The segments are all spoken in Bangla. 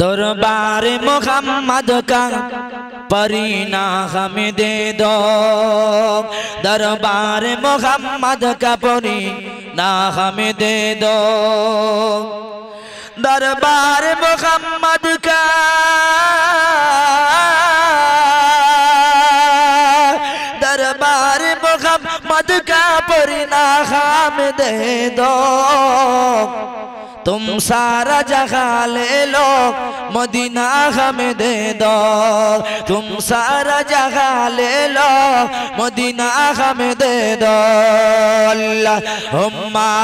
দরবারে মোহাম্মদ কা পরিনা হামে দে দো দরবার মোহাম্মদ কা পরি না হামে দে দো দরবারে মোহাম্মদ কা मोहम्मद का परिना हम दे दो तुम सारा जगह ले लो मदीना हमें दे दो तुम सारा जगह ले लो मदीना हमें दे दो अल्लाह हम्मा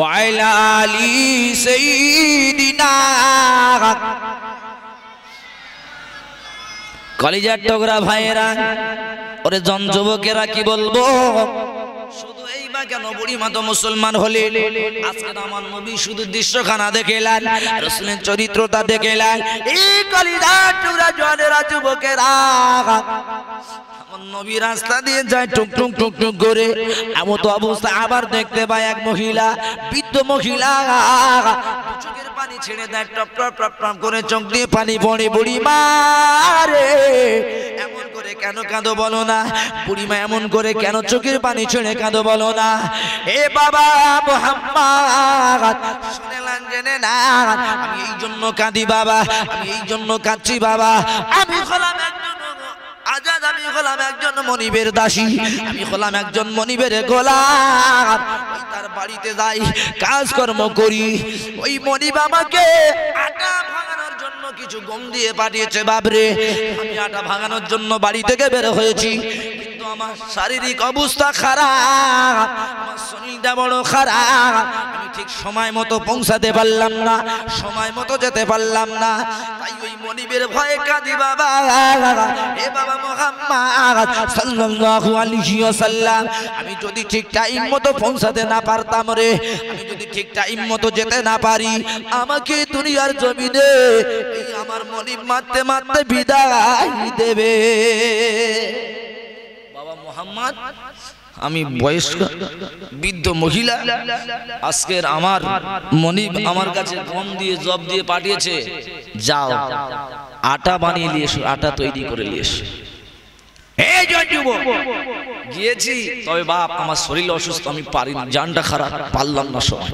وعلى آل سيدنا কলিজার টগরা ভাইয়েরা ওরে জন যুবকেরা কি বলবো শুধু এই বা কেন মুসলমান হলে আজকে শুধু দৃশ্যখানা চরিত্রটা দেখেলেন এই কলিজার টুরা জনেরা যুবকেরা নবী রাস্তা দিয়ে যায় টুক টুক টুক টুক করে এমন তো অবস্থা আবার দেখতে পায় এক মহিলা বৃদ্ধ মহিলা চোখের পানি ছেড়ে দেয় টপ টপ টপ টপ করে চোখ দিয়ে পানি পড়ে বুড়ি মারে এমন করে কেন কাঁদো বলো না বুড়িমা এমন করে কেন চোখের পানি ছেড়ে কাঁদো বলো না এ বাবা মোহাম্মদ শুনেলাম জেনে না আমি এই জন্য কাঁদি বাবা আমি এই জন্য কাঁদছি বাবা আমি হলাম আজাদ আমি হলাম একজন মনিবের দাসী আমি হলাম একজন মনিবের গোলাম তার বাড়িতে যাই কাজকর্ম করি ওই মনিব আমাকে আটা ভাঙানোর জন্য কিছু গম দিয়ে পাঠিয়েছে বাবরে আমি আটা ভাঙানোর জন্য বাড়ি থেকে বের হয়েছি আমার শারীরিক অবস্থা খারাপ আমার শরীরটা বড় খারাপ আমি ঠিক সময় মতো পৌঁছাতে পারলাম না সময় মতো যেতে পারলাম না তাই ওই মনিবের ভয়ে কাঁদি বাবা এ বাবা মোহাম্মদ সাল্লাল্লাহু আলাইহি ওয়াসাল্লাম আমি যদি ঠিক টাইম মতো পৌঁছাতে না পারতাম রে আমি যদি ঠিক টাইম মতো যেতে না পারি আমাকে দুনিয়ার জমিনে আমার মনিব মারতে মারতে বিদায় দেবে মোহাম্মদ আমি বয়স্ক বৃদ্ধ মহিলা আজকের আমার মনিব আমার কাছে গম দিয়ে জব দিয়ে পাঠিয়েছে যাও আটা বানিয়ে নিয়ে এসো আটা তৈরি করে নিয়ে এসো গিয়েছি তবে বাপ আমার শরীর অসুস্থ আমি পারি না জানটা খারাপ পারলাম না সময়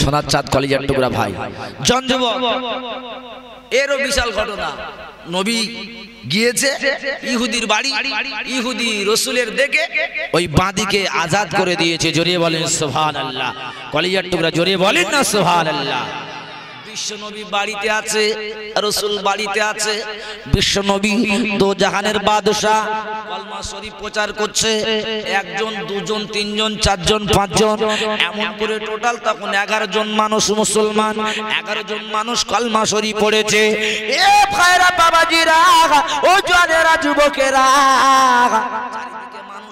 সোনার চাঁদ কলেজের টুকরা ভাই জন যুবক এরও বিশাল ঘটনা নবী গিয়েছে ইহুদির বাড়ি ইহুদি রসুলের দেখে ওই বাঁদিকে আজাদ করে দিয়েছে জোরে বলেন সোহান আল্লাহ কলিজার টুকরা জোরে বলেন না সোহান আল্লাহ বিশ্বনবী বাড়িতে আছে রসুল বাড়িতে আছে বিশ্বনবী দো বাদশাহ কলমা শরীফ প্রচার করছে একজন দুজন তিনজন চারজন এমন করে টোটাল তখন এগারো জন মানুষ মুসলমান এগারো জন মানুষ কলমা শরীফ পড়েছে এ ভাইরা বাবাজিরা ও জনেরা যুবকেরা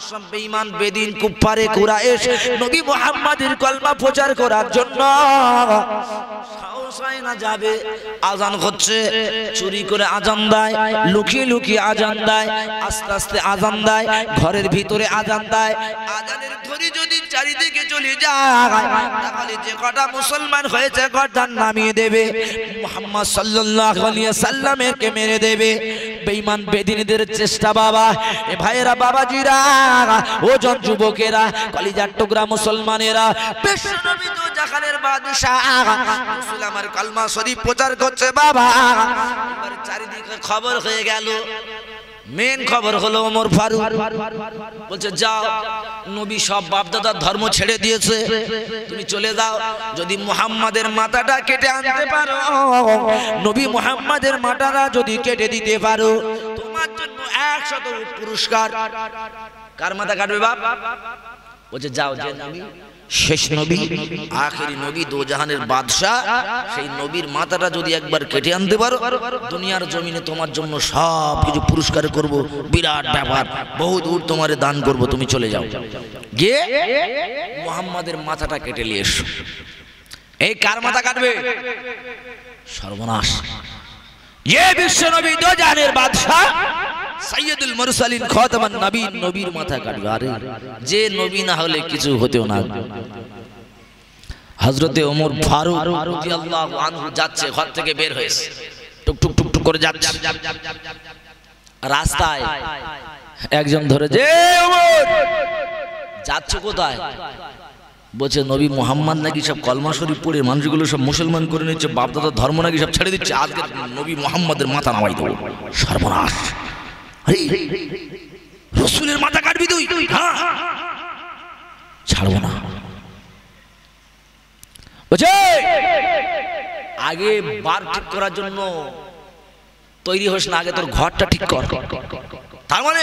সব বেঈমান বেদিন কুফারে কুরাইশ নবী মুহাম্মাদের কলমা প্রচার করার জন্য পোষায় না যাবে আজান হচ্ছে চুরি করে আজান দেয় লুকিয়ে লুকিয়ে আজান দেয় আস্তে আস্তে আজান দেয় ঘরের ভিতরে আজান দেয় আজানের ধরি যদি চারিদিকে চলে যায় তাহলে যে কটা মুসলমান হয়েছে কটার নামিয়ে দেবে মোহাম্মদ সাল্লাল্লাহু আলাইহি সাল্লামকে মেরে দেবে বেইমান বেদিনীদের চেষ্টা বাবা এ ভাইয়েরা বাবাজিরা ওজন যুবকেরা কলিজার টুকরা মুসলমানেরা বিশ্বনবী তো জাহানের বাদশাহ রাসূল কালমা শরীফ প্রচার করছে বাবা চারিদিকে খবর হয়ে গেল মেন খবর হলো ওমর ফারুক বলছে যাও নবী সব বাপদাদার ধর্ম ছেড়ে দিয়েছে তুমি চলে যাও যদি মুহাম্মাদের মাথাটা কেটে আনতে পারো নবী মুহাম্মাদের মাথাটা যদি কেটে দিতে পারো তোমার জন্য একশত পুরস্কার কার মাথা কাটবে বাপ বলছে যাও যে আমি শেষ নবী আখেরি নবী দো জাহানের বাদশাহ সেই নবীর মাথাটা যদি একবার কেটে আনতে পারো দুনিয়ার জমিনে তোমার জন্য সব কিছু পুরস্কার করব বিরাট ব্যাপার বহু দূর তোমারে দান করব তুমি চলে যাও গিয়ে মোহাম্মদের মাথাটা কেটে নিয়ে এসো এই কার মাথা কাটবে সর্বনাশ ইয়ে বিশ্বনবী দোজানের বাদশাহ সাইয়েদুল মুরসালিন খতমান নবী নবীর মাথা কাটবে আরে যে নবী না হলে কিছু হতেও না হযরতে ওমর ফারুক রাদিয়াল্লাহু আনহু যাচ্ছে ঘর থেকে বের হয়েছে টুক টুক টুক টুক করে যাচ্ছে রাস্তায় একজন ধরে যে ওমর যাচ্ছে কোথায় বলছে নবী মোহাম্মদ নাকি সব কলমা শরীফ পড়ে মানুষগুলো সব মুসলমান করে নিচ্ছে বাপদাদার ধর্ম নাকি সব ছেড়ে দিচ্ছে আজকে নবী মোহাম্মদের মাথা নামাই দেবো সর্বনাশ রসুলের মাথা কাটবি তুই হ্যাঁ? ছাড়বো না বলছে আগে বার ঠিক করার জন্য তৈরি হোস না আগে তোর ঘরটা ঠিক কর তার মানে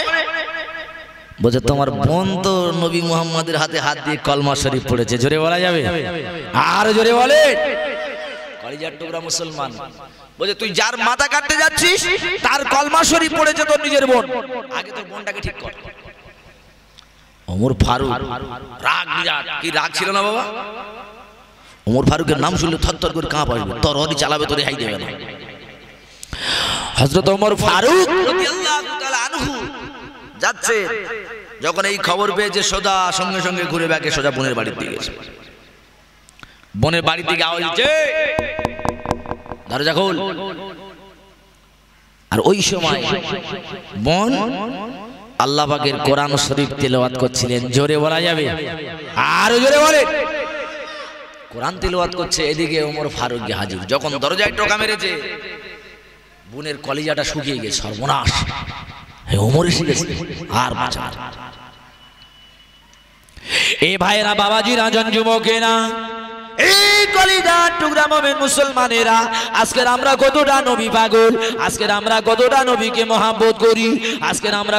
বলছে তোমার বোন তো নবী মুহাম্মাদের হাতে হাত দিয়ে কলমা শরীফ পড়েছে জোরে বলা যাবে আর জোরে বলে কলিজার টুকরা মুসলমান বলছে তুই যার মাথা কাটতে যাচ্ছিস তার কলমা শরীফ পড়েছে তোর নিজের বোন আগে তোর বোনটাকে ঠিক কর অমর ফারুক রাগ বিরাট কি রাগ ছিল না বাবা অমর ফারুকের নাম শুনলে থরথর করে কাঁপ আসবে তোর অদি চালাবে তোর হাই দেবে না হজরত অমর ফারুক আনহু যাচ্ছে যখন এই খবর পেয়েছে সোজা সঙ্গে সঙ্গে ঘুরে ব্যাকে সোজা বোনের বাড়ির দিকে বোনের বাড়ির দিকে আওয়াজ দিচ্ছে দরজা খোল আর ওই সময় বোন আল্লাহ পাকের কোরআন শরীফ তেলাওয়াত করছিলেন জোরে বলা যাবে আর জোরে বলে কোরআন তেলাওয়াত করছে এদিকে ওমর ফারুক হাজির যখন দরজায় টোকা মেরেছে বোনের কলিজাটা শুকিয়ে গেছে সর্বনাশ ওমর এসে গেছে আর বাঁচার এ ভাইরা বাবাজি রাজন এই মুসলমানেরা আজকের আমরা নবী পাগল আজকের আমরা নবীকে করি আজকের আমরা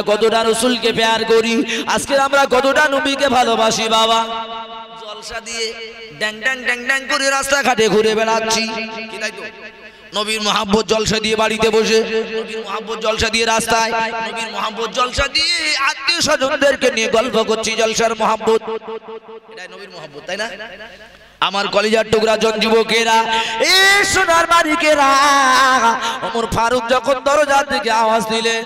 রসুলকে পেয়ার করি আজকের আমরা নবীকে ভালোবাসি বাবা জলসা দিয়ে করে রাস্তাঘাটে ঘুরে বেড়াচ্ছি নবীর মহাব্বত জলসা দিয়ে বাড়িতে বসে নবীর মহাব্বত জলসা দিয়ে রাস্তায় নবীর মহাব্বত জলসা দিয়ে আত্মীয় স্বজনদেরকে নিয়ে গল্প করছি জলসার মহাব্বত এটা নবীর মহাব্বত তাই না আমার কলেজার টুকরা জন যুবকেরা এ সোনার কেরা ওমর ফারুক যখন দরজার দিকে আওয়াজ দিলেন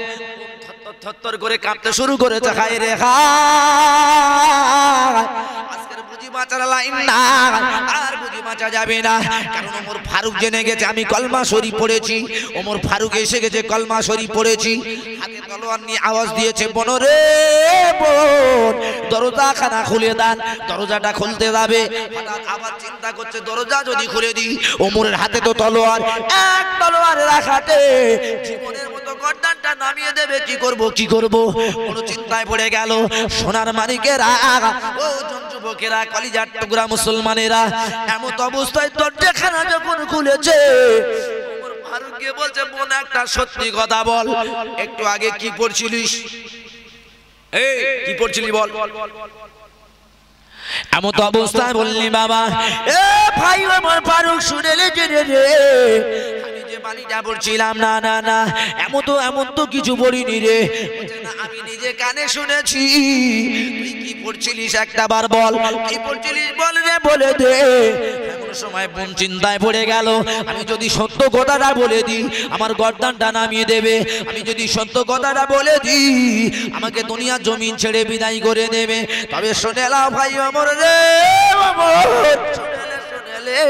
থর করে কাঁপতে শুরু করেছে হায় রে আজকের বুঝি বাঁচার আর বুঝি বাঁচা যাবে না কারণ ওমর ফারুক জেনে গেছে আমি কলমা পড়েছি ওমর ফারুক এসে গেছে কলমা পড়েছি হাতে তলোয়ার নিয়ে আওয়াজ দিয়েছে বনরে দরজা খুলে দরজাটা খুলতে যাবে আবার চিন্তা করছে দরজা যদি খুলে দিই ওমরের হাতে তো তলোয়ার এক তলোয়ার রাখাতে জীবনের গর্দানটা নামিয়ে দেবে কি করব কি করব কোনো চিন্তায় পড়ে গেল সোনার মানিকেরা ও যুবকেরা কলিজার টুকরা মুসলমানেরা এমত অবস্থায় তোর দরজাখানা যখন খুলেছে ফারুককে বলছে বোন একটা সত্যি কথা বল একটু আগে কি পড়ছিলিস এই কি পড়ছিলি বল এমন তো অবস্থায় বললি বাবা এ ভাই আমার ফারুক শুনেলে জেনে রে যে বলছিলাম না না না এমন তো এমন তো কিছু বলিনি রে আমি নিজে কানে শুনেছি তুই কি পড়ছিলিস একটা বার বল কি পড়ছিলিস বল রে বলে দে সময় বোন চিন্তায় পড়ে গেল আমি যদি সত্য কথাটা বলে দিই আমার গর্দানটা নামিয়ে দেবে আমি যদি সত্য কথাটা বলে দিই আমাকে দুনিয়া জমিন ছেড়ে বিদায় করে দেবে তবে শোনে ভাই অমর রে অমর বলে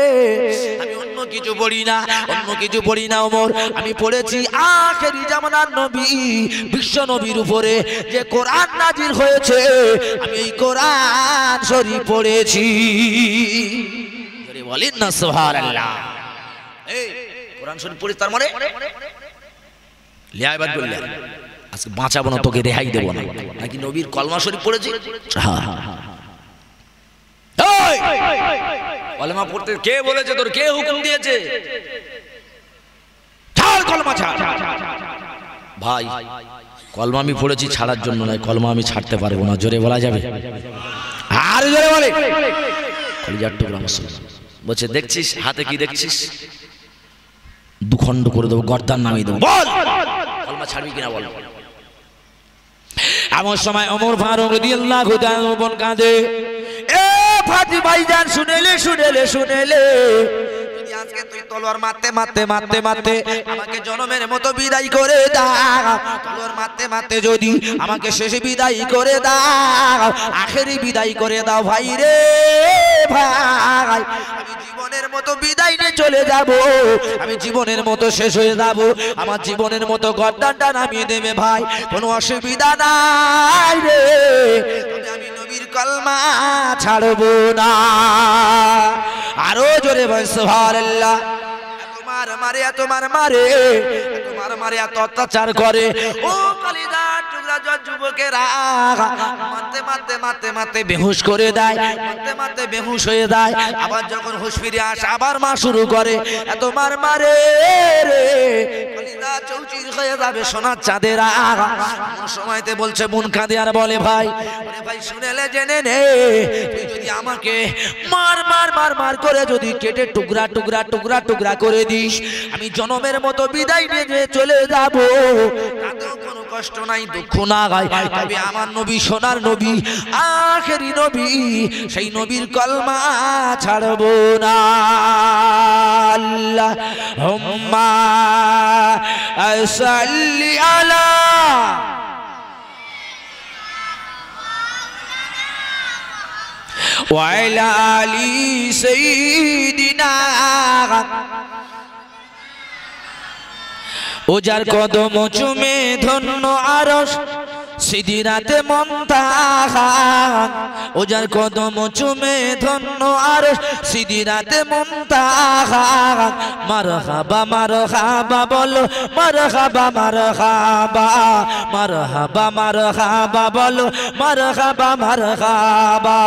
আমি অন্য কিছু পড়ি না অন্য কিছু পড়ি না ওমর আমি পড়েছি আখেরি জামানার নবী বিশ্ব নবীর উপরে যে কোরআন নাজির হয়েছে আমি এই কোরআন শরীফ পড়েছি বলেন না সোহার আল্লাহ এই কোরআন শরীফ পড়ি তার মানে লিয়াবাদ বললেন আজকে বাঁচাবো না তোকে রেহাই দেবো না নাকি নবীর কলমা শরীফ পড়েছি হ্যাঁ হ্যাঁ কলমা পড়তে কে বলেছে তোর কে হুকুম দিয়েছে কলমা ছাড় ভাই কলমা আমি পড়েছি ছাড়ার জন্য নয় কলমা আমি ছাড়তে পারবো না জোরে বলা যাবে আর জোরে বলে বলছে দেখছিস হাতে কি দেখছিস দুখণ্ড করে দেবো গর্দান নামিয়ে দেবো বল কলমা ছাড়বি কিনা বল এমন সময় অমর ফারুক দিয়ে আল্লাহ কাঁদে কথাটি ভাইজান শুনেলে শুনেলে শুনেলে আমাকে জনমের মতো বিদায় করে দাও মারতে মারতে যদি আমাকে শেষে বিদায় করে দাও আখেরি বিদায় করে দাও ভাই রে ভাই আমি জীবনের মতো বিদায় নিয়ে চলে যাব আমি জীবনের মতো শেষ হয়ে যাব আমার জীবনের মতো গর্দানটা নামিয়ে দেবে ভাই কোনো অসুবিধা নাই রে আমি কলমা ছাড়ব না আরো জোরে বসভার তোমার মারে তোমার মারে তোমার মারে এত অত্যাচার করে ও কালিদা করে দেয় হয়ে দেয় আবার যখন আসে আবার শুরু করে মারে রে চৌচির হয়ে যাবে সোনার সময়তে বলছে বোন কাঁদে আর বলে ভাই ভাই শুনেলে জেনে নে তুই যদি আমাকে মার মার মার মার করে যদি কেটে টুকরা টুকরা টুকরা টুকরা করে দিস আমি জনমের মতো বিদায় নিয়ে চলে যাবো তাতেও কোনো কষ্ট নাই দুঃখ গোনা গায় তবে আমার নবী সোনার নবী আখেরি নবী সেই নবীর কলমা ছাড়ব না আল্লাহ হুম্মা সাল্লি আলা সেই آل ওজার কদম চুমে ধন্য আরস সিদিরাতে মমতাহাক ওজার কদম চুমে ধন্য আর সিদিরাতে মমতাহাক মারহাবা মারহাবা বলো মারহাবা মারহাবা মারহাবা মারহাবা বলো মারহাবা মারহাবা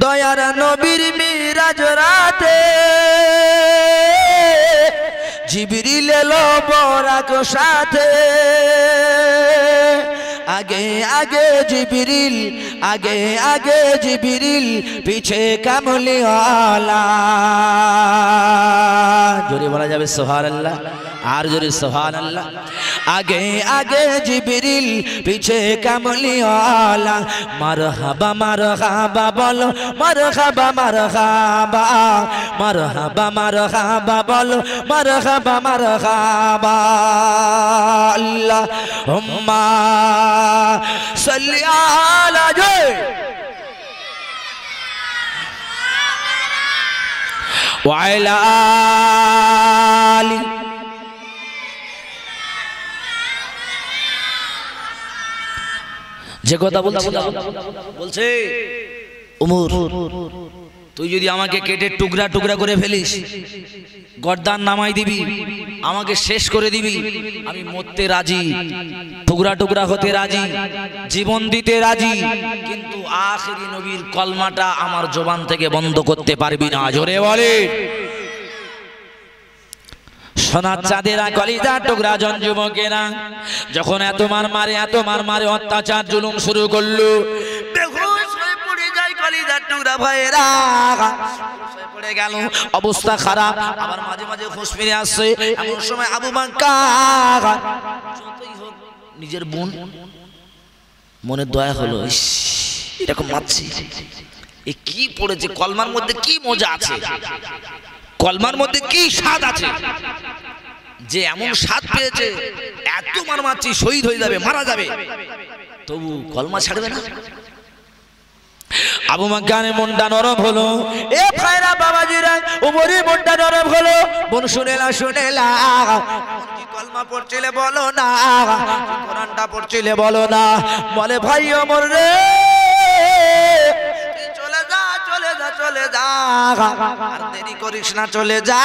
দয়ার নবীর মিরাজ রাতে জিবিরিল বরাক সাথে আগে আগে জিবিরিল আগে আগে জিবিরিল পিছে কামলি জোরে বলা যাবে সোহার আল্লাহ আর জোরে সোহান আল্লাহ আগে আগে জিবিরিল পিছে কামলি মার হাবা মার হাবা বলো মার হাবা মার হাবা মার হাবা মার হাবা বলো মার হাবা মার হাবা আল্লাহ হুম্মা যে কথা বলছে বলছে তুই যদি আমাকে কেটে টুকরা টুকরা করে ফেলিস গর্দান নামাই দিবি আমাকে শেষ করে দিবি আমি মরতে রাজি টুকরা টুকরা হতে রাজি জীবন দিতে রাজি কিন্তু আখেরি নবীর কলমাটা আমার জবান থেকে বন্ধ করতে পারবি না জোরে বলে সোনার চাঁদেরা কলিজা টুকরা জন যুবকেরা যখন এত মার মারে এত মার মারে অত্যাচার জুলুম শুরু করলো দেখো টুকরা পড়ে গেল অবস্থা খারাপ আবার মাঝে মাঝে খোঁজ ফিরে আসছে এমন সময় আবু যতই হোক নিজের বোন মনে দয়া হলো এরকম মারছি এ কি পড়েছে কলমার মধ্যে কি মজা আছে কলমার মধ্যে কি স্বাদ আছে যে এমন স্বাদ পেয়েছে এত মার মারছি শহীদ হয়ে যাবে মারা যাবে তবু কলমা ছাড়বে না আবু মাকানের মনটা নরম হলো এ ভাইরা বাবাজিরা উমরি মনটা নরম হলো বোন শুনেলা শুনেলা কলমা পড়ছিলে বলো না কোরআনটা পড়ছিলে বলো না বলে ভাই ওমর রে দেরি করিস না চলে যা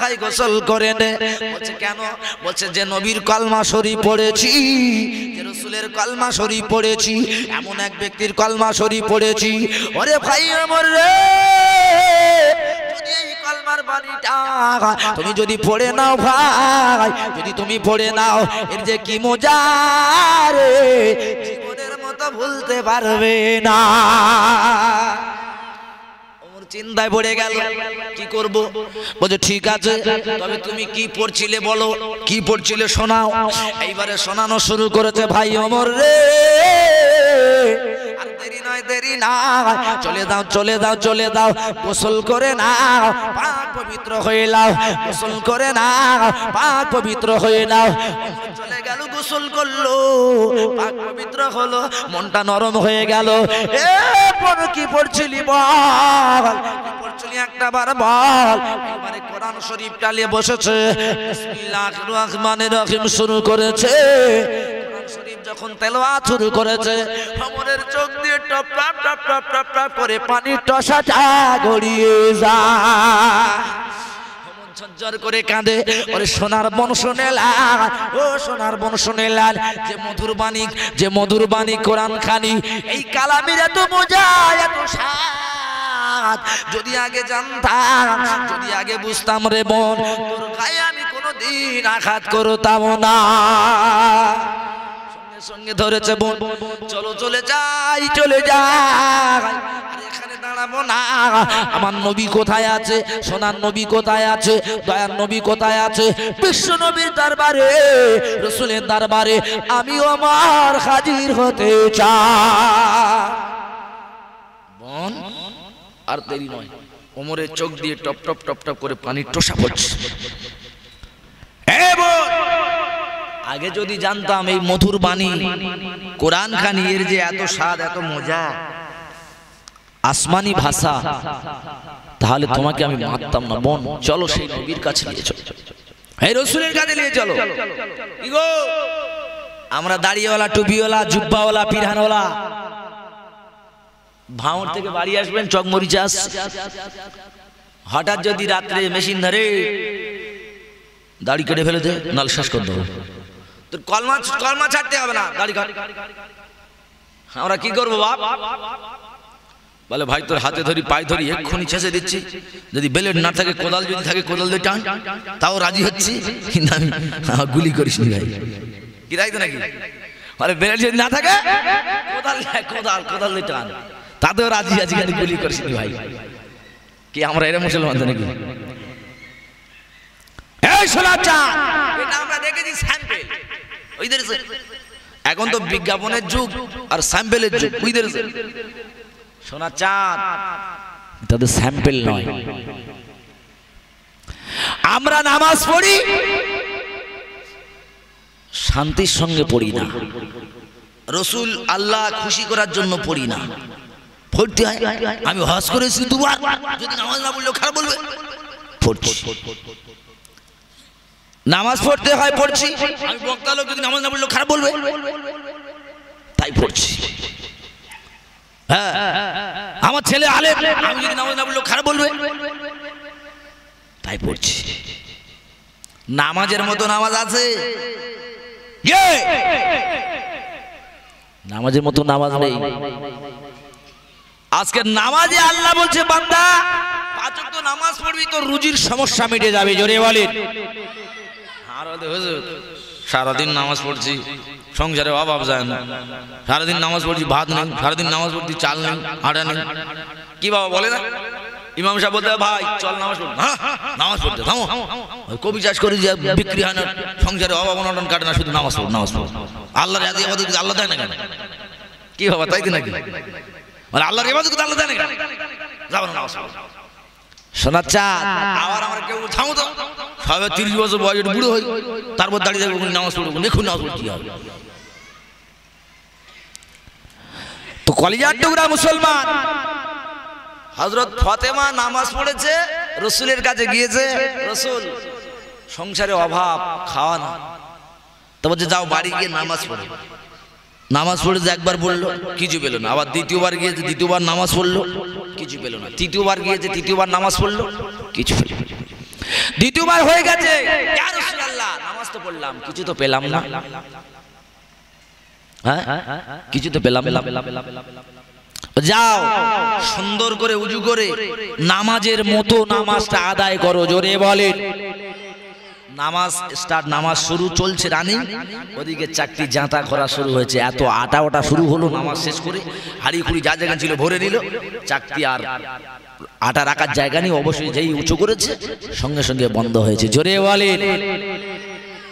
ভাই গোসল করে নে বলছে কেন বলছে যে নবীর কলমা পড়েছি রসুলের কলমা পড়েছি এমন এক ব্যক্তির কলমা শরীফ পড়েছি ওরে ভাই আমার রে তুমি যদি পড়ে নাও ভাই যদি তুমি পড়ে নাও এর যে কি মজা রে তো ভুলতে পারবে না চিন্তায় পড়ে গেল কি করব বলছে ঠিক আছে তবে তুমি কি পড়ছিলে বলো কি পড়ছিলে শোনাও এইবারে শোনানো শুরু করেছে ভাই অমর রে নয় দেরি না চলে দাও চলে দাও চলে দাও গোসল করে না পাক পবিত্র হয়ে নাও গোসল করে না পাক পবিত্র হয়ে নাও চলে গেল গোসল করলো পাক পবিত্র হলো মনটা নরম হয়ে গেল এ কি পড়ছিলি বল একটা বার বল এবারে কোরআন শরীফ কালিয়ে বসেছে বিসমিল্লাহির রহমানির শুরু করেছে যখন তেলোয়া শুরু করেছে অমরের চোখ দিয়ে টপ টপ টপ টপ টপ টপ করে পানির টসাটা গড়িয়ে যা করে কাঁদে ওরে সোনার বন ও সোনার বন লাল যে যে কোরআন খানি এই যদি আগে জানতাম যদি আগে বুঝতাম রে বোন তোর গায়ে আমি কোনোদিন আঘাত করতাম না সঙ্গে ধরেছে বোন চলো চলে যাই চলে যাই দাঁড়াবো না আমার নবী কোথায় আছে সোনার নবী কোথায় আছে দয়ার নবী কোথায় আছে বিশ্ব নবীর দরবারে রসুলের দরবারে আমি আমার হাজির হতে চা আর দেরি নয় কোমরের চোখ দিয়ে টপ টপ টপ টপ করে পানির টোসা পড়ছে আগে যদি জানতাম এই মধুর বাণী কোরআন খানি এর যে এত স্বাদ এত মজা আসমানি ভাষা তাহলে তোমাকে আমি মারতাম না বোন চলো সেই নবীর কাছে নিয়ে চলো এই রসুলের কাছে নিয়ে চলো আমরা দাড়িওয়ালা টুপিওয়ালা জুব্বাওয়ালা পিরহানওয়ালা ভাঙর থেকে বাড়ি আসবেন চকমরি চাষ হঠাৎ যদি রাত্রে মেশিন ধরে দাড়ি কেটে ফেলে দে নাল শ্বাস করতে হবে তোর কলমা কলমা ছাড়তে হবে না গাড়ি ঘাট আমরা কি করবো বাপ বলে ভাই তোর হাতে ধরি পায়ে ধরি এক্ষুনি ছেঁচে দিচ্ছি যদি বেলেট না থাকে কোদাল যদি থাকে কোদাল দিয়ে টান তাও রাজি হচ্ছি কিন্তু আমি গুলি করিস নি ভাই কি তাই নাকি বলে বেলেট যদি না থাকে কোদাল কোদাল কোদাল দিয়ে টান তাতেও রাজি আছি কিন্তু গুলি করিস নি ভাই কি আমরা এরা মুসলমান তো নাকি এই শোনা আচ্ছা। এটা আমরা দেখেছি স্যাম্পেল এখন তো বিজ্ঞাপনের যুগ আর স্যাম্পেলের যুগ বুঝতে সোনা চাঁদ তাদের স্যাম্পেল নয় আমরা নামাজ পড়ি শান্তির সঙ্গে পড়ি না রসুল আল্লাহ খুশি করার জন্য পড়ি না পড়তে আমি হস করেছি দুবার যদি নামাজ না বললেও খারাপ বলবে পড়ছি নামাজ পড়তে হয় পড়ছি আমি বক্তা লোক যদি নামাজ না পড়লো খারাপ বলবে তাই পড়ছি হ্যাঁ আমার ছেলে আলে আমি যদি নামাজ না পড়লো খারাপ বলবে তাই পড়ছি নামাজের মতো নামাজ আছে নামাজের মতো নামাজ নেই আজকে নামাজে আল্লাহ বলছে বান্দা পাচক তো নামাজ পড়বি তো রুজির সমস্যা মিটে যাবে জোরে বলেন সারাদিন নামাজ পড়ছি সংসারে অভাব যায় না সারাদিন নামাজ পড়ছি ভাত নেই সারাদিন নামাজ পড়ছি চাল নেই আটা নেই কি বাবা বলে না ইমাম সাহেব বলতে ভাই চল নামাজ পড়তে হ্যাঁ, নামাজ পড়তে কবি চাষ করি যে বিক্রি হয় না সংসারে অভাব অনটন কাটে না শুধু নামাজ পড় নামাজ পড় আল্লাহ আল্লাহ দেয় না কেন কি বাবা তাই তো নাকি মানে আল্লাহর ইবাদত আল্লাহ দেয় না কেন যাবো না নামাজ শোনাচ্ছা আবার আমার কেউ থামো তো হবে তিরিশ বছর বয়স বুড়ো হয়ে তারপর দাঁড়িয়ে থাকবো নামাজ পড়বো দেখুন নামাজ পড়ছি আর তো কলিজার টুকরা মুসলমান হজরত ফতেমা নামাজ পড়েছে রসুলের কাছে গিয়েছে রসুল সংসারে অভাব খাওয়া না তারপর যে যাও বাড়ি গিয়ে নামাজ পড়ে নামাজ পড়েছে একবার বললো কিছু পেলো না আবার দ্বিতীয়বার গিয়েছে দ্বিতীয়বার নামাজ পড়লো কিছু পেলো না তৃতীয়বার গিয়েছে তৃতীয়বার নামাজ পড়লো কিছু পেলো দ্বিতীয়বার হয়ে গেছে নামাজ তো পড়লাম কিছু তো পেলাম না হ্যাঁ? কিছু তো পেলাম যাও সুন্দর করে উজু করে নামাজের মতো নামাজটা আদায় করো জোরে বলে নামাজ স্টার্ট নামাজ শুরু চলছে রানি ওদিকে চাকরি জাঁতা করা শুরু হয়েছে এত আটা ওটা শুরু হলো নামাজ শেষ করে হাড়ি খুঁড়ি যা জায়গা ছিল ভরে নিল চাকরি আর আটা রাখার জায়গা নেই অবশ্যই যেই উঁচু করেছে সঙ্গে সঙ্গে বন্ধ হয়েছে জোরে বলে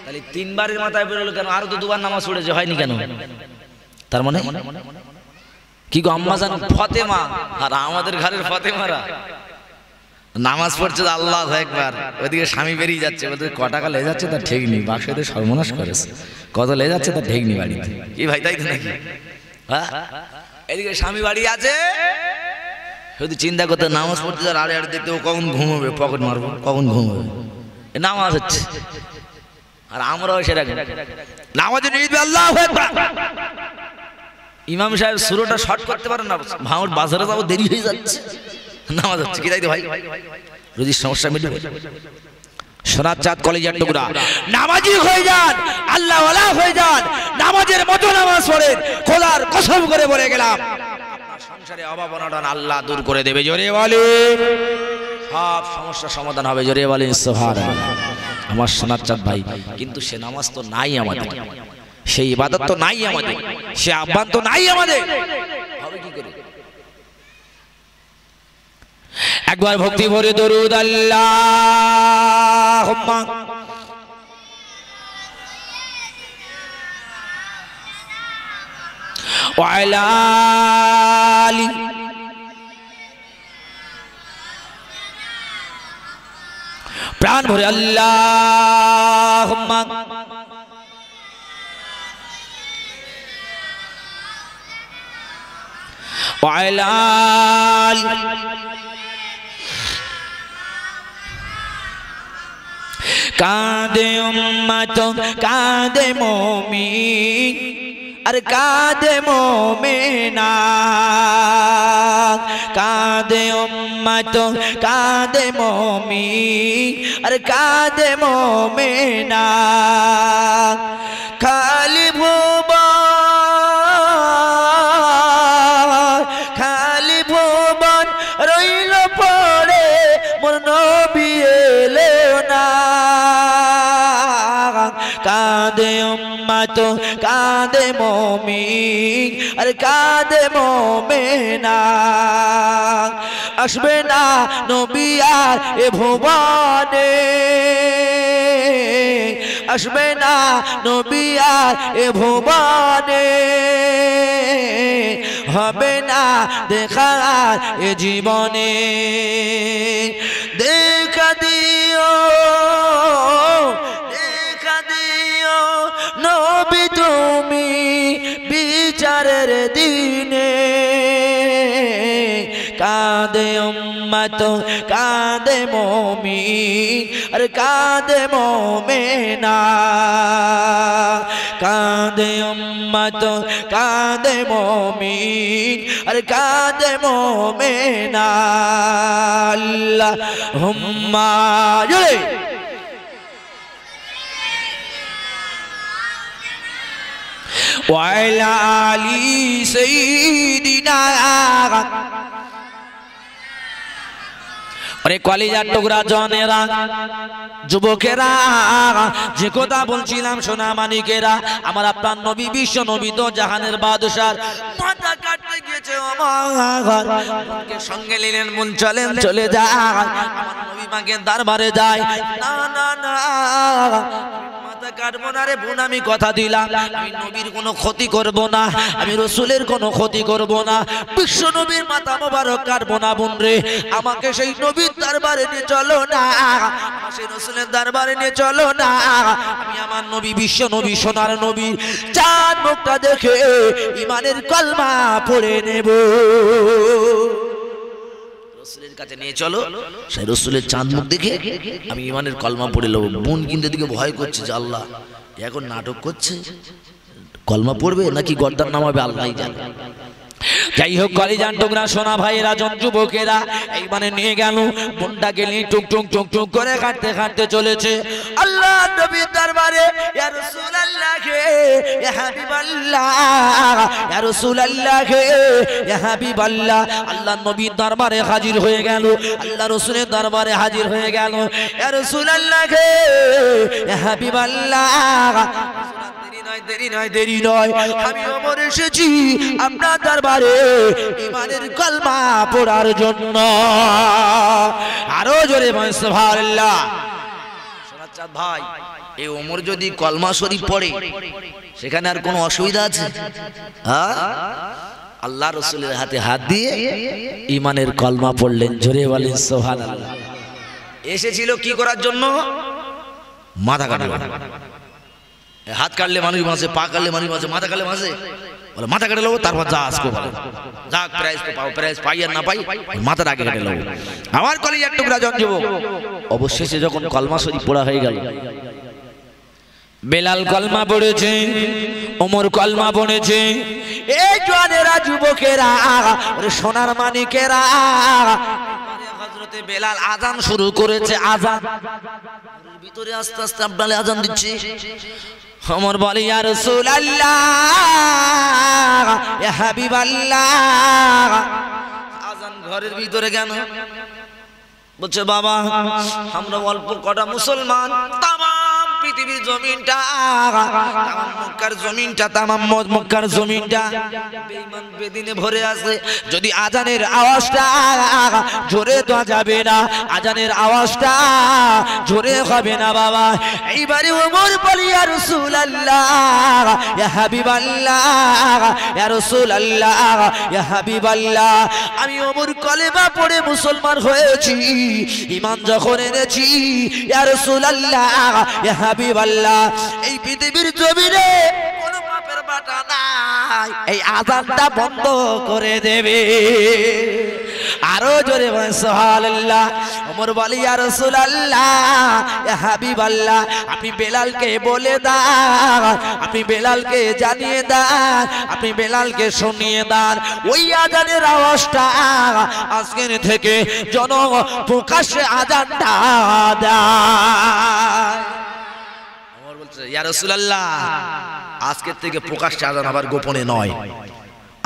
তাহলে তিনবারের মাথায় বেরোলো কেন আরো তো দুবার নামাজ পড়েছে হয়নি কেন তার মানে কি গো আম্মাজান ফতেমা আর আমাদের ঘরের ফতেমারা নামাজ পড়ছে আল্লাহ একবার ওদিকে স্বামী বেরিয়ে যাচ্ছে ওদের ক টাকা লে যাচ্ছে তার ঠিক নেই বাক্সতে সর্বনাশ করেছে কত লে যাচ্ছে তার ঠিক নেই বাড়িতে কি ভাই তাই তো নাকি হ্যাঁ এদিকে স্বামী বাড়ি আছে যদি চিন্তা করতে নামাজ পড়তে আর আড়ে আড়ে দেখতে ও কখন ঘুমোবে পকেট মারবো কখন ঘুমোবে নামাজ হচ্ছে আর আমরাও সেটা নামাজ ইমাম সাহেব সুরোটা শর্ট করতে পারেন না ভাঙর বাজারে যাবো দেরি হয়ে যাচ্ছে নামাজ হচ্ছে কি তাই ভাই রুজির সমস্যা মিটবে সোনার চাঁদ কলেজের টুকরা নামাজি হয়ে যান আল্লাহ হয়ে যান নামাজের মতো নামাজ পড়েন খোলার কসম করে বলে গেলাম সংসারে অভাব অনটন আল্লাহ দূর করে দেবে জোরে বলি সব সমস্যা সমাধান হবে জোরে বলি সোহার আমার সোনার চাঁদ ভাই কিন্তু সে নামাজ তো নাই আমাদের সেই ইবাদত তো নাই আমাদের সে আহ্বান তো নাই আমাদের হবে কি করে একবার ভক্তি ভরে দরুদ আল্লাহ وعلى آله প্রাণ ভরে আল্লাহ وعلال কাঁদে উম্মত কাঁদে مومي আর কাঁদে মোমেনা কাঁদে উম্মত কাঁদে মমি আর কাঁদে মোমেনা খালি ভুবা তো কাঁদে মমি আর কাঁদে মমে না আসবে না নবিয়ার এ ভুবনে আসবে না নবিয়ার এ ভুবনে হবে না দেখা এ জীবনে দেখা দিও দিনে কাঁদে উম্মত কাঁদে মমিন আর কাঁদে মমেনা কাঁদে উম্মত কাঁদে মমিন আর কাঁদে মমেনা আল্লাহ হুম্মা জুড়ে وعلى آل سيدنا অরে কলেজার টুকরা জনেরা যুবকেরা যে কথা বলছিলাম সোনা মানিকেরা আমার আপনার নবী বিশ্ব নবী তো জাহানের বাদশার সঙ্গে নিলেন মন চলেন চলে যায় আমার নবী দরবারে যায় না না না কাটবো না রে বোন আমি কথা দিলাম আমি নবীর কোনো ক্ষতি করব না আমি রসুলের কোনো ক্ষতি করব না বিশ্ব নবীর মাথা মোবারক কাটবো না বোন রে আমাকে সেই নবীর দরবারে নিয়ে চলো না সেই রসুলের দরবারে নিয়ে চলো না আমি আমার নবী বিশ্ব নবী সোনার নবী চার মুখটা দেখে ইমানের কলমা পড়ে নেব কাছে নিয়ে চলো চাঁদ মুখ দেখে আমি ইমানের কলমা কিন্তু ভয় করছে এখন নাটক করছে কলমা পড়বে নাকি গর্দার নামাবে আল্লাহ জানে যাই হোক কলিজান টুকরা সোনা ভাইয়েরা জন যুবকেরা এই মানে নিয়ে গেল বোনটাকে নিয়ে টুক টুক টুক টুক করে কাটতে কাটতে চলেছে আল্লাহ নবীর দরবারে ইয়া রাসূলুল্লাহ ইয়া হাবিবাল্লাহ ইয়া রাসূলুল্লাহ ইয়া হাবিবাল্লাহ আল্লাহ নবীর দরবারে হাজির হয়ে গেল আল্লাহ রাসূলের দরবারে হাজির হয়ে গেল ইয়া রাসূলুল্লাহ ইয়া হাবিবাল্লাহ দেরি নয় দেরি নয় দেরি নয় আমি ওমর এসেছি আপনার দরবার পারে ইমানের কলমা পড়ার জন্য আরো জোরে ভাই এই ওমর যদি কলমা শরীফ পড়ে সেখানে আর কোনো অসুবিধা আছে হ্যাঁ? আল্লাহ রসুলের হাতে হাত দিয়ে ইমানের কলমা পড়লেন জোরে বলেন সোহান এসেছিল কি করার জন্য মাথা কাটা হাত কাটলে মানুষ মাঝে পা কাটলে মানুষ মাঝে মাথা কাটলে মাঝে বলে মাথা কেটে নেবো তারপর যা আসবো বলে যা প্রাইজ তো পাও প্রাইজ পাই আর না পাই মাথা আগে কেটে লোক আমার কলেজ এক টুকরা জন যুবক অবশেষে যখন কলমা শরীফ পড়া হয়ে গেল বেলাল কলমা পড়েছে ওমর কলমা পড়েছে এই জোয়ানেরা যুবকেরা সোনার মানিকেরা হজরতে বেলাল আজান শুরু করেছে আজান ভিতরে আস্তে আস্তে আপনারা আজান দিচ্ছি আমার বলে আর রসুল আল্লাহ আল্লাহ আজান ঘরের ভিতরে কেন বলছে বাবা আমরা অল্প কটা মুসলমান তা পৃথিবীর জমিনটা মক্কার জমিনটা তামাম মক্কার জমিনটা বেঈমান বেদিনে ভরে আছে যদি আজানের আওয়াজটা জোরে তো যাবে না আজানের আওয়াজটা জোরে হবে না বাবা এইবারে ওমর বলি আর রসুল আল্লাহ ইয়া হাবিব আল্লাহ ইয়া রসুল আল্লাহ ইয়া হাবিব আল্লাহ আমি ওমর কলেমা পড়ে মুসলমান হয়েছি ইমান যখন এনেছি ইয়া রসুল আল্লাহ ইয়া হাবিব হাবিব এই পৃথিবীর জমিনে কোনো পাপের বাটা নাই এই আজানটা বন্ধ করে দেবে আরো জোরে সোহাল্লাহ অমর আর রসুলাল্লাহ হাবিব আল্লাহ আপনি বেলালকে বলে দান আপনি বেলালকে জানিয়ে দান আপনি বেলালকে শুনিয়ে দান ওই আজানের আওয়াজটা আজকের থেকে জন প্রকাশ্যে আজানটা দেয় আজকের থেকে প্রকাশ্যে আজান আবার গোপনে নয়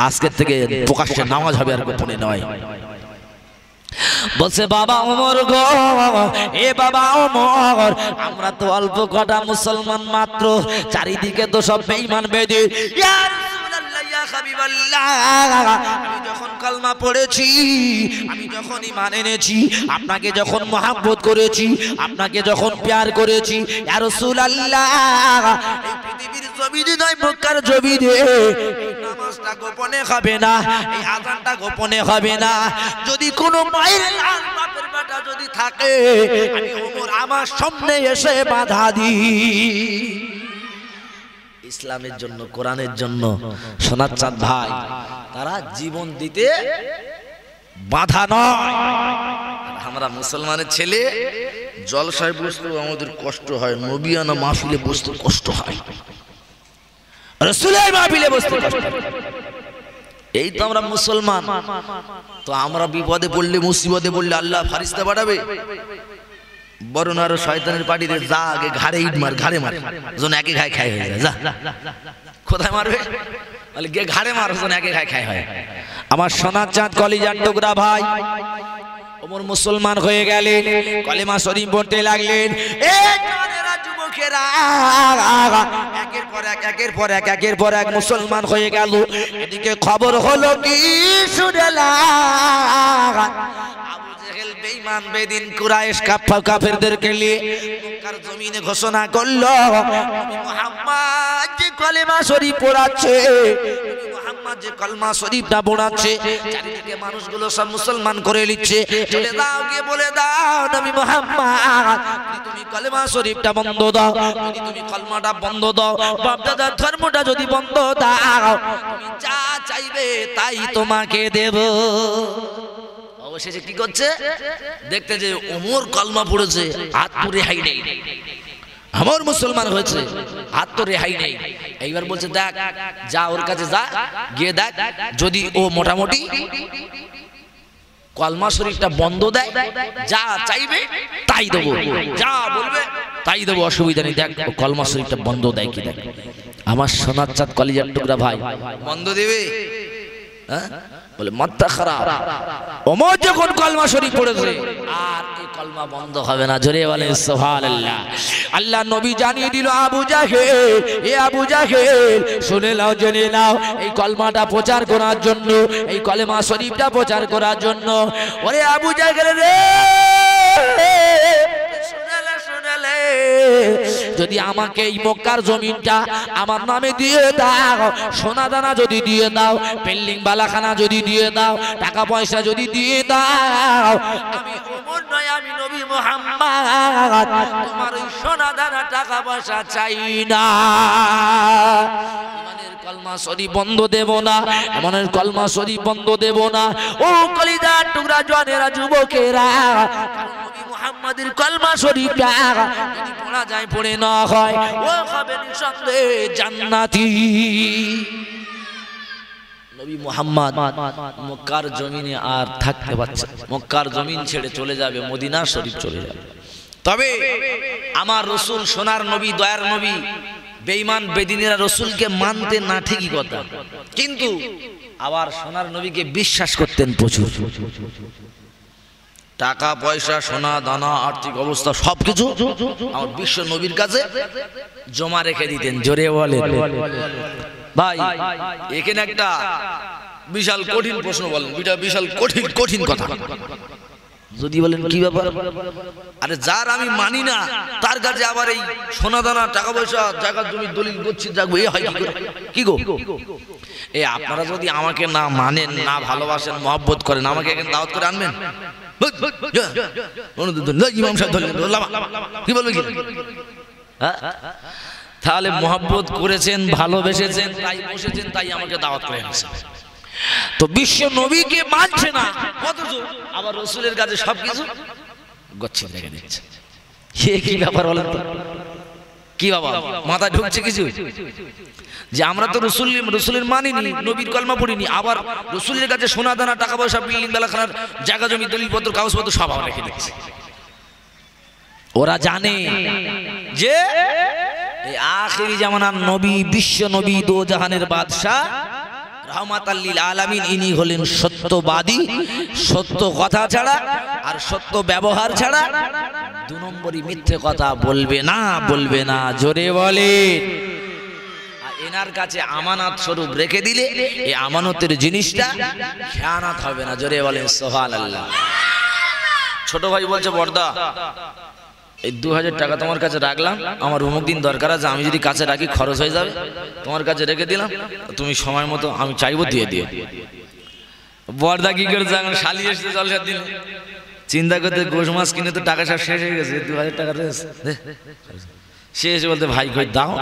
আজকের থেকে প্রকাশ্যে নামাজ হবে আর গোপনে নয় বলছে বাবা ওমর গো এ বাবা ওমর আমরা তো অল্প কটা মুসলমান মাত্র চারিদিকে তো সব বেঈমান বেদি ইয়ার আমি যখন কালমা পড়েছি আমি যখন ইমান এনেছি আপনাকে যখন মহাব্বত করেছি আপনাকে যখন প্যার করেছি ইয়া রাসূলুল্লাহ এই পৃথিবীর জমিনে নয় মক্কার জমিনে নামাজটা গোপনে হবে না এই আজানটা গোপনে হবে না যদি কোনো মায়ের লাল যদি থাকে আমি আমার সামনে এসে বাধা দিই ইসলামের জন্য কোরআনের জন্য সোনার চাঁদ ভাই তারা জীবন দিতে বাধা নয় আমরা মুসলমানের ছেলে জলসায় বসতেও আমাদের কষ্ট হয় নবিয়ানা মাহফিলে বসতে কষ্ট হয় মাহফিলে বসতে কষ্ট এই তো আমরা মুসলমান তো আমরা বিপদে পড়লে মুসিবতে পড়লে আল্লাহ ফারিস্তা পাঠাবে বরণ আরো শয়তানের পাটিতে যা আগে ঘাড়ে ইট মার ঘাড়ে মার যেন একে ঘায় খায় হয়ে যায় যা কোথায় মারবে বলে ঘাড়ে মার যেন একে ঘায় হয় আমার সোনার চাঁদ কলিজার টুকরা ভাই ওমর মুসলমান হয়ে গেলেন কলেমা শরীফ পড়তে লাগলেন একের পর এক একের পর এক একের পর এক মুসলমান হয়ে গেল এদিকে খবর হলো কি বেঈমান বেদিন কুরাইশ কাফা কাফেরদেরকে নিয়ে মক্কার জমিনে ঘোষণা করলো মুহাম্মদ যে কলেমা শরীফ পড়াচ্ছে মুহাম্মদ যে কলমা শরীফটা পড়াচ্ছে চারিদিকে মানুষগুলো সব মুসলমান করে নিচ্ছে চলে দাও গিয়ে বলে দাও নবী মুহাম্মদ তুমি কলেমা শরীফটা বন্ধ দাও যদি তুমি কলমাটা বন্ধ দাও বাপ দাদার ধর্মটা যদি বন্ধ দাও তুমি যা চাইবে তাই তোমাকে দেব অবশেষে কি করছে দেখতে যে ওমর কলমা পড়েছে হাত হাই নেই আমার মুসলমান হয়েছে হাত তো রেহাই নেই এইবার বলছে দেখ যা ওর কাছে যা গিয়ে দেখ যদি ও মোটামুটি কলমা শরীরটা বন্ধ দেয় যা চাইবে তাই দেবো যা বলবে তাই দেবো অসুবিধা নেই দেখ কলমা শরীরটা বন্ধ দেয় কি দেখ আমার সোনার চাঁদ কলেজের টুকরা ভাই বন্ধ দেবে হ্যাঁ বলে মাত্রা খারাপ ওমর যখন কলমা শরীফ পড়েছে আর এই কলমা বন্ধ হবে না জোরে বলে সুবহানাল্লাহ আল্লাহ নবী জানিয়ে দিল আবু জাহেল এ আবু জাহেল শুনে নাও জেনে নাও এই কলমাটা প্রচার করার জন্য এই কলমা শরীফটা প্রচার করার জন্য ওরে আবু জাহেল রে শুনালে শোনালে যদি আমাকে এই মক্কার জমিনটা আমার নামে দিয়ে দাও সোনা দানা যদি দিয়ে দাও বিল্ডিং বালাখানা যদি দিয়ে দাও টাকা পয়সা যদি দিয়ে দাও আমি নয় আমি নবী মোহাম্মদ তোমার ওই সোনা দানা টাকা পয়সা চাই না কলমা সরি বন্ধ দেব না আমাদের কলমা শরীফ বন্ধ দেব না ও কলিদার টুকরা জনেরা যুবকেরা আমাদের কলমা শরীফটা যদি পড়া যায় পড়ে না হয় ও হবে নিঃসন্দেহে জান্নাতি আর থাকতে পারছে মক্কার জমিন ছেড়ে চলে যাবে শরীফ চলে যাবে তবে আমার রসুল সোনার নবী দয়ার নবী বেঈমান বেদিনীরা রসুলকে মানতে না ঠিকই কথা কিন্তু আবার সোনার নবীকে বিশ্বাস করতেন প্রচুর টাকা পয়সা সোনা দানা আর্থিক অবস্থা সবকিছু আমার বিশ্ব নবীর কাছে জমা রেখে দিতেন জোরে বলে ভাই এখানে একটা বিশাল কঠিন প্রশ্ন বলেন এটা বিশাল কঠিন কঠিন কথা যদি বলেন কি ব্যাপার আরে যার আমি মানি না তার কাছে আবার এই সোনা দানা টাকা পয়সা জায়গা জমি দলিল গচ্ছিত রাখবো এ হয় কি গো এ আপনারা যদি আমাকে না মানেন না ভালোবাসেন মহব্বত করেন আমাকে এখানে দাওয়াত করে আনবেন তাহলে মোহাম্মত করেছেন ভালোবেসেছেন তাই বসেছেন তাই আমাকে দাওয়াত করে তো বিশ্ব নবীকে মানছে না অথচ আবার রসুলের কাছে সবকিছু গচ্ছিত রেখে দিচ্ছে কি ব্যাপার বলেন তো কি বাবা মাথা ঢুকছে কিছু যে আমরা তো রসুল রসুলের মানিনি নবীর কলমা পড়িনি আবার রসুলের কাছে সোনা দানা টাকা পয়সা বিল্ডিং বেলাখানার জায়গা জমি দলিলপত্র কাগজপত্র সব আমরা রেখে দিচ্ছি ওরা জানে যে আখেরি জামানার নবী বিশ্ব নবী দো জাহানের বাদশাহ রহমাত আল্লিল আলামিন ইনি হলেন সত্যবাদী সত্য কথা ছাড়া আর সত্য ব্যবহার ছাড়া দু নম্বরই মিথ্যে কথা বলবে না বলবে না জোরে বলে এনার কাছে আমানত স্বরূপ রেখে দিলে এই আমানতের জিনিসটা খেয়ানাত হবে না জোরে বলেন সোহাল আল্লাহ ছোট ভাই বলছে বর্দা এই দু হাজার টাকা তোমার কাছে রাখলাম আমার অমুক দিন দরকার আছে আমি যদি কাছে রাখি খরচ হয়ে যাবে তোমার কাছে রেখে দিলাম তুমি সময় মতো আমি চাইবো দিয়ে দিয়ে বর্দা কি করে এখন শালি এসে দিন চিন্তা করতে গোস মাছ কিনে তো টাকা সব শেষ হয়ে গেছে দু হাজার টাকা সে এসে বলতে ভাই কই দাও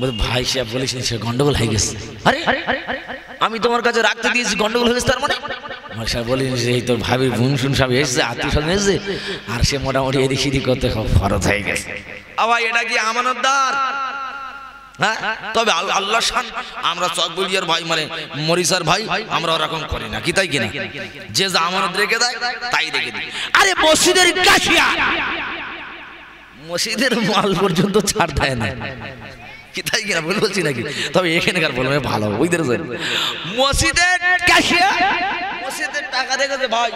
বলতে ভাই সে বলিস সে গন্ডগোল হয়ে গেছে আমি তোমার কাছে রাখতে দিয়েছি গন্ডগোল হয়ে গেছে তার মানে স্যার বলি যে এই তোর ভাবির ভুন শুন সব এসছে আত্মীয় এসছে আর সে মোটামুটি এদিক সেদিক করতে ফরত হয়ে গেছে আবার এটা কি আমানতদার হ্যাঁ তবে আল্লাহ শান আমরা চকবুলিয়ার ভাই মানে মরিসার ভাই আমরা ওরকম করি না কি তাই কিনা যে যা আমানত রেখে দেয় তাই রেখে দিই আরে মসজিদের কাশিয়া মসজিদের মাল পর্যন্ত ছাড় দেয় না কি তাই কিনা ভুল বলছি নাকি তবে এখানকার বলবো ভালো বুঝতে পেরেছেন মসজিদের ক্যাশিয়ার মসজিদের টাকা দেখেছে ভাই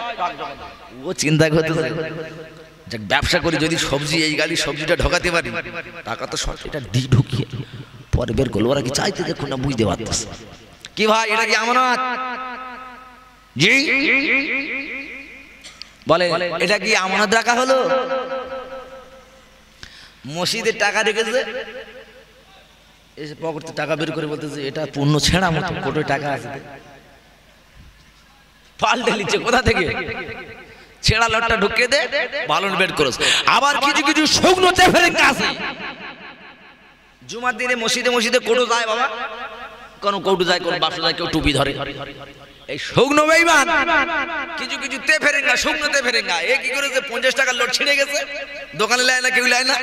ও চিন্তা করতে ব্যবসা করে যদি সবজি এই গালি সবজিটা ঢোকাতে পারি টাকা তো সব এটা ডি ঢুকিয়ে পরে বের করলো ওরা কি চাইতে দেখুন না বুঝতে পারতেছে কি ভাই এটা কি আমানত জি বলে এটা কি আমানত রাখা হলো মসজিদের টাকা রেখেছে এসে পকেটে টাকা বের করে বলতেছে এটা পূর্ণ ছেঁড়া মতো কোটো টাকা আছে পাল্টে নিচ্ছে কোথা থেকে ছেঁড়া লটটা ঢুকিয়ে দে বালন বের করস আবার কিছু কিছু শুকনো চেফের আছে জুমার দিনে মসজিদে মসজিদে কোটো যায় বাবা কোনো কৌটু যায় কোনো বাসা যায় কেউ টুপি ধরে এই কিছু কিছু তে ফেরেঙ্গা তে ফেরেঙ্গা এ পঞ্চাশ টাকার ছিঁড়ে গেছে দোকানে না কেউ না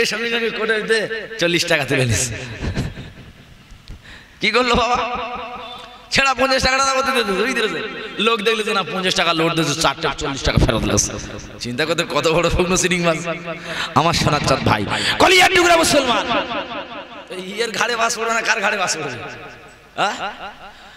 এ সঙ্গে সঙ্গে করে দে চল্লিশ করলো বাবা পঞ্চাশ টাকাটা লোক দেখলে যে না পঞ্চাশ টাকা লোড দিয়েছে চারটা চল্লিশ টাকা ফেরত লাগছে চিন্তা করতে কত বড় শুকনো সিনিং মাছ আমার সোনার চাঁদ ভাই টুকরা মুসলমান ইয়ের ঘাড়ে বাস করবে না কার ঘাড়ে বাস করবে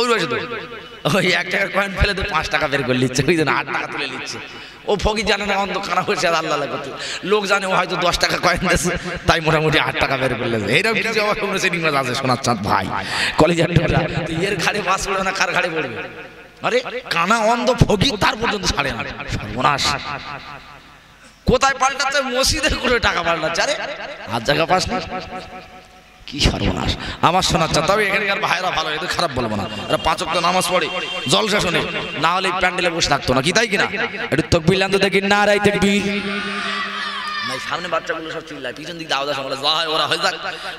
ওই এক টাকার কয়েন তো পাঁচ টাকা বের করে নিচ্ছে ওই জন্য আট টাকা তুলে নিচ্ছে ও জানে না আল্লাহ আল্লাহ করছে লোক জানে ও হয়তো দশ টাকা কয়েন তাই মোটামুটি আট টাকা বের করে চাঁদ ভাই ঘাড়ে পড়বে না ঘাড়ে পড়বে আরে কানা অন্ধ ছাড়ে না কোথায় পাল্টাচ্ছে মসজিদে করে টাকা পাল্টাচ্ছে আরে আর জায়গা পাস না কি সর্বনাশ আমার শোনাচ্ছে তবে এখানকার ভাইরা ভালো এটা খারাপ বলবো না এরা পাঁচক তো নামাজ পড়ে জলসা শাসনে না হলে প্যান্ডেলে বসে থাকতো না কি তাই কিনা একটু তো বিলান্ত দেখি না রাই তকবির সামনে বাচ্চাগুলো সব চিল্লায় পিছন দিক দাওয়া সামলে যা হয় ওরা হয়ে যাক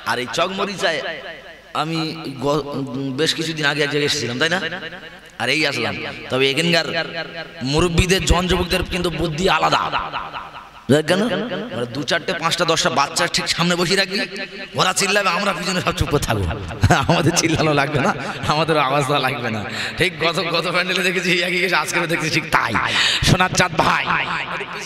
আর এই চকমরি চায় আমি বেশ কিছুদিন আগে এক জায়গায় এসেছিলাম তাই না আর এই আসলাম তবে এখানকার মুরব্বীদের জনযুবকদের কিন্তু বুদ্ধি আলাদা দু চারটে পাঁচটা দশটা বাচ্চা ঠিক সামনে বসিয়ে রাখবি ওরা চিল্লাবে আমরা পিছনে সব চুপ করে থাকবো আমাদের চিল্লানো লাগবে না আমাদের আওয়াজ দেওয়া লাগবে না ঠিক গত গত প্যান্ডেলে দেখেছি একই আজকে দেখেছি ঠিক তাই সোনার চাঁদ ভাই